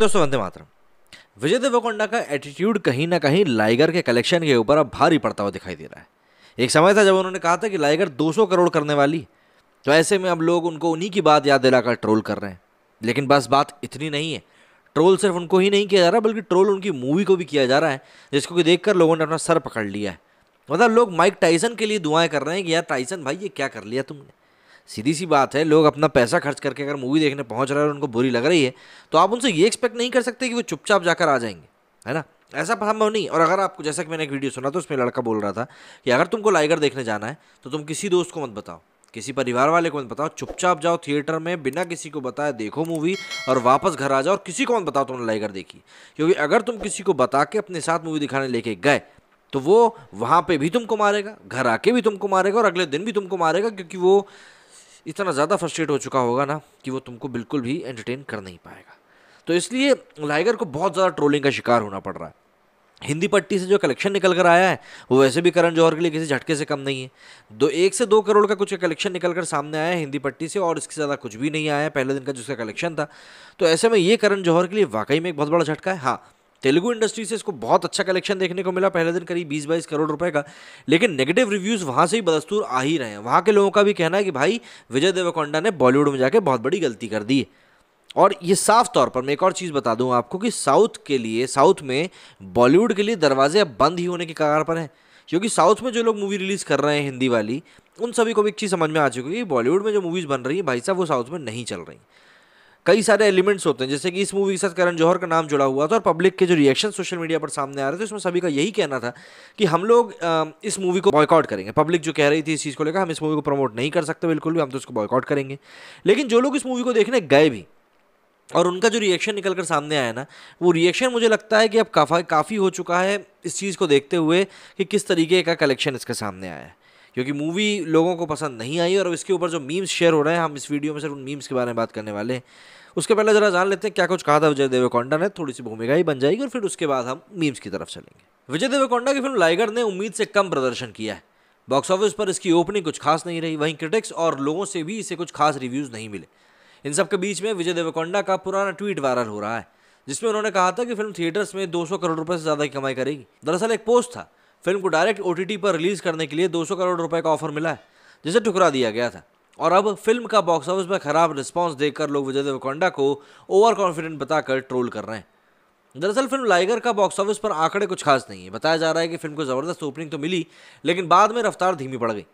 दोस्तों वंदे मातरम विजय देवकोंडा का एटीट्यूड कहीं ना कहीं लाइगर के कलेक्शन के ऊपर अब भारी पड़ता हुआ दिखाई दे रहा है एक समय था जब उन्होंने कहा था कि लाइगर 200 करोड़ करने वाली तो ऐसे में अब लोग उनको उन्हीं की बात याद दिलाकर ट्रोल कर रहे हैं लेकिन बस बात इतनी नहीं है ट्रोल सिर्फ उनको ही नहीं किया जा रहा बल्कि ट्रोल उनकी मूवी को भी किया जा रहा है जिसको कि देखकर लोगों ने अपना सर पकड़ लिया है मतलब लोग माइक टाइसन के लिए दुआएं कर रहे हैं कि यार टाइसन भाई ये क्या कर लिया तुमने सीधी सी बात है लोग अपना पैसा खर्च करके अगर मूवी देखने पहुंच रहे हैं और उनको बुरी लग रही है तो आप उनसे ये एक्सपेक्ट नहीं कर सकते कि वो चुपचाप जाकर आ जाएंगे है ना ऐसा संभव नहीं और अगर आपको जैसा कि मैंने एक वीडियो सुना तो उसमें लड़का बोल रहा था कि अगर तुमको लाइगर देखने जाना है तो तुम किसी दोस्त को मत बताओ किसी परिवार वाले को मत बताओ चुपचाप जाओ थिएटर में बिना किसी को बताए देखो मूवी और वापस घर आ जाओ और किसी को मत बताओ तुमने लाइगर देखी क्योंकि अगर तुम किसी को बता के अपने साथ मूवी दिखाने लेके गए तो वो वहाँ पे भी तुमको मारेगा घर आके भी तुमको मारेगा और अगले दिन भी तुमको मारेगा क्योंकि वो इतना ज़्यादा फ्रस्ट्रेट हो चुका होगा ना कि वो तुमको बिल्कुल भी एंटरटेन कर नहीं पाएगा तो इसलिए लाइगर को बहुत ज़्यादा ट्रोलिंग का शिकार होना पड़ रहा है हिंदी पट्टी से जो कलेक्शन निकल कर आया है वो वैसे भी करण जौहर के लिए किसी झटके से कम नहीं है दो एक से दो करोड़ का कुछ कलेक्शन निकल कर सामने आया है हिंदी पट्टी से और इसके ज़्यादा कुछ भी नहीं आया है पहले दिन का जिसका कलेक्शन था तो ऐसे में ये करण जौहर के लिए वाकई में एक बहुत बड़ा झटका है हाँ तेलुगु इंडस्ट्री से इसको बहुत अच्छा कलेक्शन देखने को मिला पहले दिन करीब बीस बाईस करोड़ रुपए का लेकिन नेगेटिव रिव्यूज़ वहाँ से ही बदस्तूर आ ही रहे हैं वहाँ के लोगों का भी कहना है कि भाई विजय देवकोंडा ने बॉलीवुड में जाके बहुत बड़ी गलती कर दी है और ये साफ तौर पर मैं एक और चीज़ बता दूँ आपको कि साउथ के लिए साउथ में बॉलीवुड के लिए दरवाजे अब बंद ही होने के कगार पर हैं क्योंकि साउथ में जो लोग मूवी रिलीज़ कर रहे हैं हिंदी वाली उन सभी को भी एक चीज़ समझ में आ चुकी है बॉलीवुड में जो मूवीज़ बन रही है भाई साहब वो साउथ में नहीं चल रही कई सारे एलिमेंट्स होते हैं जैसे कि इस मूवी के साथ करण जौहर का नाम जुड़ा हुआ था और पब्लिक के जो रिएक्शन सोशल मीडिया पर सामने आ रहे थे उसमें सभी का यही कहना था कि हम लोग इस मूवी को बॉयकॉट करेंगे पब्लिक जो कह रही थी इस चीज़ को लेकर हम इस मूवी को प्रमोट नहीं कर सकते बिल्कुल भी हम तो उसको बॉयकॉट करेंगे लेकिन जो लोग इस मूवी को देखने गए भी और उनका जो रिएक्शन निकल कर सामने आया ना वो रिएक्शन मुझे लगता है कि अब काफ़ी काफ़ी हो चुका है इस चीज़ को देखते हुए कि किस तरीके का कलेक्शन इसके सामने आया है क्योंकि मूवी लोगों को पसंद नहीं आई और इसके ऊपर जो मीम्स शेयर हो रहे हैं हम इस वीडियो में सिर्फ उन मीम्स के बारे में बात करने वाले हैं उसके पहले ज़रा जान लेते हैं क्या कुछ कहा था विजय देवकोंडा ने थोड़ी सी भूमिका ही बन जाएगी और फिर उसके बाद हम मीम्स की तरफ चलेंगे विजय देवकोंडा की फिल्म लाइगर ने उम्मीद से कम प्रदर्शन किया है बॉक्स ऑफिस पर इसकी ओपनिंग कुछ खास नहीं रही वहीं क्रिटिक्स और लोगों से भी इसे कुछ खास रिव्यूज़ नहीं मिले इन सबके बीच में विजय देवकोंडा का पुराना ट्वीट वायरल हो रहा है जिसमें उन्होंने कहा था कि फिल्म थिएटर्स में 200 करोड़ रुपए से ज़्यादा की कमाई करेगी दरअसल एक पोस्ट था फिल्म को डायरेक्ट ओ पर रिलीज़ करने के लिए 200 करोड़ रुपए का ऑफर मिला है जिसे ठुकरा दिया गया था और अब फिल्म का बॉक्स ऑफिस में खराब रिस्पॉन्स देखकर लोग विजय देवकोंडा को ओवर कॉन्फिडेंट बताकर ट्रोल कर रहे हैं दरअसल फिल्म लाइगर का बॉक्स ऑफिस पर आंकड़े कुछ खास नहीं है बताया जा रहा है कि फिल्म को ज़बरदस्त ओपनिंग तो मिली लेकिन बाद में रफ्तार धीमी पड़ गई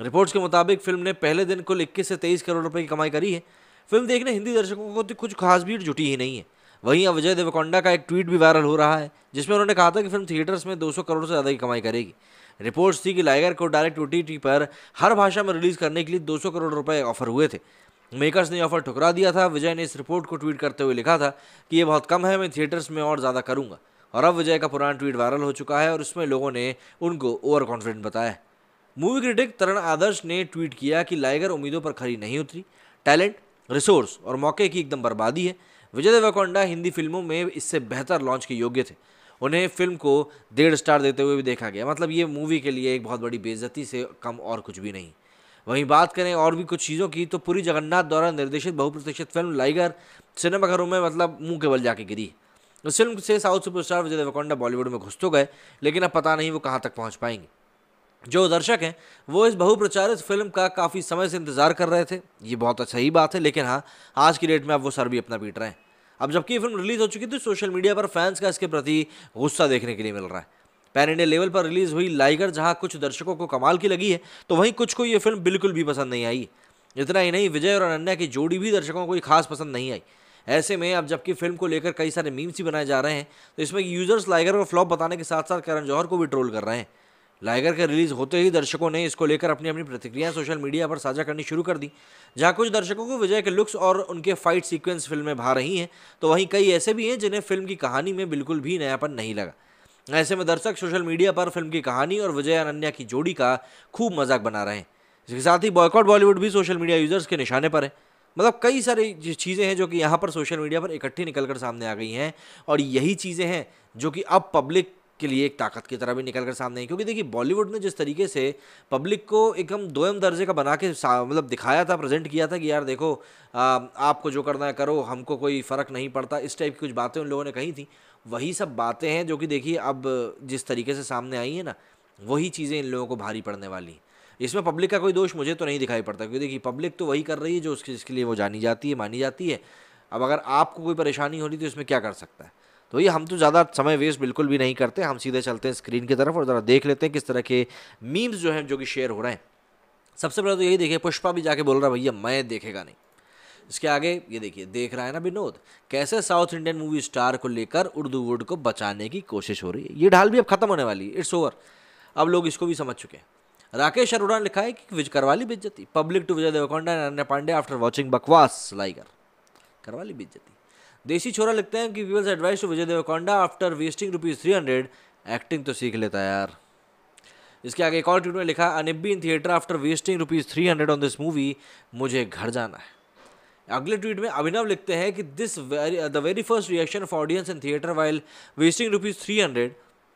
रिपोर्ट्स के मुताबिक फिल्म ने पहले दिन कुल इक्कीस से तेईस करोड़ रुपये की कमाई करी है फिल्म देखने हिंदी दर्शकों को तो कुछ खास भीड़ जुटी ही नहीं है वहीं अब विजय देवकोंडा का एक ट्वीट भी वायरल हो रहा है जिसमें उन्होंने कहा था कि फिल्म थिएटर्स में 200 करोड़ से ज़्यादा की कमाई करेगी रिपोर्ट्स थी कि लाइगर को डायरेक्ट ओ पर हर भाषा में रिलीज़ करने के लिए 200 करोड़ रुपए ऑफर हुए थे मेकर्स ने ऑफर ठुकरा दिया था विजय ने इस रिपोर्ट को ट्वीट करते हुए लिखा था कि ये बहुत कम है मैं थिएटर्स में और ज़्यादा करूँगा और अब विजय का पुराना ट्वीट वायरल हो चुका है और उसमें लोगों ने उनको ओवर कॉन्फिडेंट बताया मूवी क्रिटिक तरण आदर्श ने ट्वीट किया कि लाइगर उम्मीदों पर खरी नहीं उतरी टैलेंट रिसोर्स और मौके की एकदम बर्बादी है विजय देवाकोंडा हिंदी फिल्मों में इससे बेहतर लॉन्च के योग्य थे उन्हें फिल्म को डेढ़ स्टार देते हुए भी देखा गया मतलब ये मूवी के लिए एक बहुत बड़ी बेजती से कम और कुछ भी नहीं वहीं बात करें और भी कुछ चीज़ों की तो पूरी जगन्नाथ द्वारा निर्देशित बहुप्रतीक्षित फिल्म लाइगर सिनेमाघरों में मतलब मुंह के बल जाके गिरी उस फिल्म से साउथ सुपरस्टार विजय देवकोंडा बॉलीवुड में घुस तो गए लेकिन अब पता नहीं वो कहाँ तक पहुँच पाएंगे जो दर्शक हैं वो इस बहुप्रचारित फिल्म का काफ़ी समय से इंतज़ार कर रहे थे ये बहुत अच्छा ही बात है लेकिन हाँ आज की डेट में अब वो सर भी अपना पीट रहे हैं अब जबकि ये फिल्म रिलीज़ हो चुकी थी सोशल मीडिया पर फैंस का इसके प्रति गुस्सा देखने के लिए मिल रहा है पैन इंडिया लेवल पर रिलीज़ हुई लाइगर जहाँ कुछ दर्शकों को कमाल की लगी है तो वहीं कुछ को ये फिल्म बिल्कुल भी पसंद नहीं आई इतना ही नहीं विजय और अनन्या की जोड़ी भी दर्शकों को खास पसंद नहीं आई ऐसे में अब जबकि फिल्म को लेकर कई सारे मीम्स ही बनाए जा रहे हैं तो इसमें यूजर्स लाइगर और फ्लॉप बताने के साथ साथ करण जौहर को भी ट्रोल कर रहे हैं लाइगर के रिलीज़ होते ही दर्शकों ने इसको लेकर अपनी अपनी प्रतिक्रियाएं सोशल मीडिया पर साझा करनी शुरू कर दी जहां कुछ दर्शकों को विजय के लुक्स और उनके फाइट सीक्वेंस फिल्म में भा रही हैं तो वहीं कई ऐसे भी हैं जिन्हें फिल्म की कहानी में बिल्कुल भी नयापन नहीं लगा ऐसे में दर्शक सोशल मीडिया पर फिल्म की कहानी और विजय अनन्या की जोड़ी का खूब मजाक बना रहे हैं इसके साथ ही बॉयकॉट बॉलीवुड भी सोशल मीडिया यूजर्स के निशाने पर है मतलब कई सारी चीज़ें हैं जो कि यहाँ पर सोशल मीडिया पर इकट्ठी निकल कर सामने आ गई हैं और यही चीज़ें हैं जो कि अब पब्लिक के लिए एक ताकत की तरह भी निकल कर सामने आई क्योंकि देखिए बॉलीवुड ने जिस तरीके से पब्लिक को एकदम दोयम दर्जे का बना के मतलब दिखाया था प्रेजेंट किया था कि यार देखो आ, आपको जो करना है करो हमको कोई फ़र्क नहीं पड़ता इस टाइप की कुछ बातें उन लोगों ने कही थी वही सब बातें हैं जो कि देखिए अब जिस तरीके से सामने आई है ना वही चीज़ें इन लोगों को भारी पड़ने वाली हैं इसमें पब्लिक का कोई दोष मुझे तो नहीं दिखाई पड़ता क्योंकि देखिए पब्लिक तो वही कर रही है जो उसके जिसके लिए वो जानी जाती है मानी जाती है अब अगर आपको कोई परेशानी हो रही तो इसमें क्या कर सकता है तो ये हम तो ज़्यादा समय वेस्ट बिल्कुल भी नहीं करते हम सीधे चलते हैं स्क्रीन की तरफ और ज़रा देख लेते हैं किस तरह के मीम्स जो हैं जो कि शेयर हो रहे हैं सबसे पहले तो यही देखिए पुष्पा भी जाके बोल रहा है भैया मैं देखेगा नहीं इसके आगे ये देखिए देख रहा है ना विनोद कैसे साउथ इंडियन मूवी स्टार को लेकर उर्दू वर्ड को बचाने की कोशिश हो रही है ये ढाल भी अब खत्म होने वाली है इट्स ओवर अब लोग इसको भी समझ चुके हैं राकेश अरोड़ा ने लिखा है कि विज करवाली बेज्जती public to Vijay Deverakonda and Ananya Pandey after watching बकवास लाइगर करवाली बिजती देसी छोरा लिखते हैं कि peoples advice to Vijay Deverakonda after wasting rupees three hundred acting तो सीख लेता है यार इसके आगे एक और ट्वीट में लिखा अनिब्बी in theatre after wasting rupees three hundred on this movie मुझे घर जाना है अगले ट्वीट में अभिनव लिखते हैं कि this very the very first reaction of audience in theatre while wasting rupees three hundred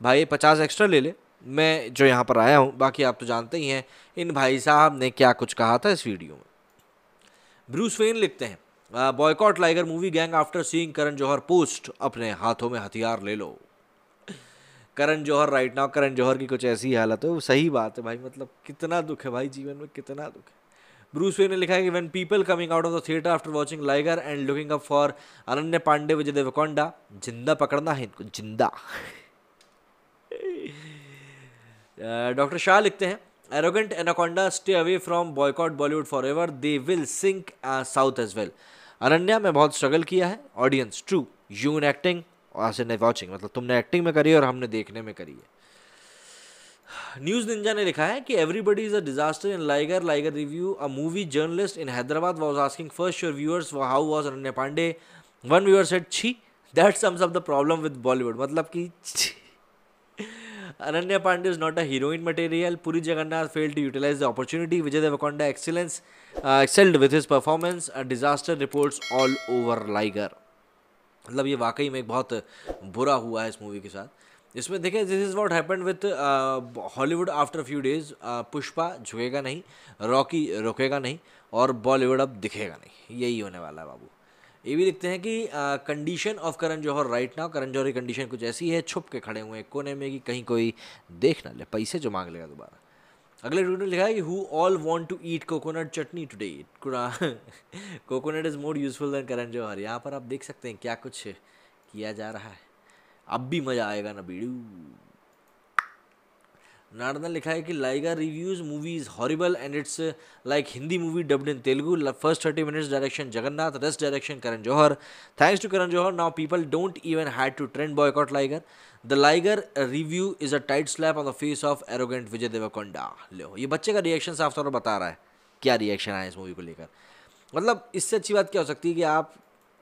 भाई पचास एक्स्ट्रा ले ले मैं जो यहाँ पर आया हूँ बाकी आप तो जानते ही हैं इन भाई साहब ने क्या कुछ कहा था इस वीडियो में ब्रूस वेन लिखते हैं boycott Liger movie gang after seeing Karan Johar post अपने हाथों में हथियार ले लो करण जौहर राइट नाउ करण जौहर की कुछ ऐसी हालत है वो सही बात है भाई मतलब कितना दुख है भाई जीवन में कितना दुख है ब्रूस वे ने लिखा है कि when people coming out of the theatre after watching Liger and looking up for Ananya Pandey विजय देवकोंडा जिंदा पकड़ना है इनको जिंदा डॉक्टर शाह लिखते हैं arrogant anaconda stay away from boycott Bollywood for ever they will sink south as well Ananya में बहुत स्ट्रगल किया है audience true you in acting और आज इन वॉचिंग मतलब तुमने एक्टिंग में करी है और हमने देखने में करी है न्यूज़ निंजा ने लिखा है कि everybody is a disaster in Liger Liger review a movie journalist in Hyderabad was asking first your viewers how was Ananya Pandey one viewer said छी that sums of the problem with Bollywood मतलब कि Ananya Pandey is not a heroine material Puri Jagannath fail to utilise the opportunity Vijay Deverakonda excellence excelled with his performance disaster reports all over Liger मतलब ये वाकई में एक बहुत बुरा हुआ है इस मूवी के साथ इसमें देखें this is what happen with Hollywood after few days Pushpa झुकेगा नहीं रॉकी रुकेगा नहीं और बॉलीवुड अब दिखेगा नहीं यही होने वाला है बाबू ये भी लिखते हैं कि condition of Karan Johar right now Karan Johar की कंडीशन कुछ ऐसी है छुप के खड़े हुए हैं कोने में कि कहीं कोई देख ना ले पैसे जो मांग लेगा दोबारा अगले ट्वीट में लिखा है कि who all want to eat coconut chutney today coconut is more useful than Karan Johar यहाँ पर आप देख सकते हैं क्या कुछ किया जा रहा है अब भी मज़ा आएगा ना बीड़ू नारदन लिखा है कि लाइगा reviews movie is horrible and it's like Hindi movie dubbed in Telugu first thirty minutes direction Jagannath rest direction Karan Johar thanks to Karan Johar now people don't even had to trend boycott Liger the Liger review is a tight slap on the face of arrogant Vijay Deverakonda लो ये बच्चे का reaction साफ तौर पर बता रहा है क्या रिएक्शन आया इस मूवी को लेकर मतलब इससे अच्छी बात क्या हो सकती है कि आप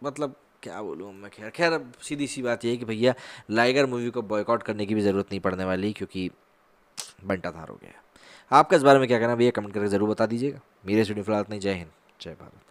मतलब क्या बोलूँ मैं खैर खैर सीधी सी बात यह है कि भैया लाइगर मूवी को बॉयकॉट करने की भी ज़रूरत नहीं पड़ने वाली क्योंकि बंटा थार हो गया आपका इस बारे में क्या कहना भैया कमेंट करके ज़रूर बता दीजिएगा मेरे स्टूडियो फिलहाल नहीं जय हिंद जय भारत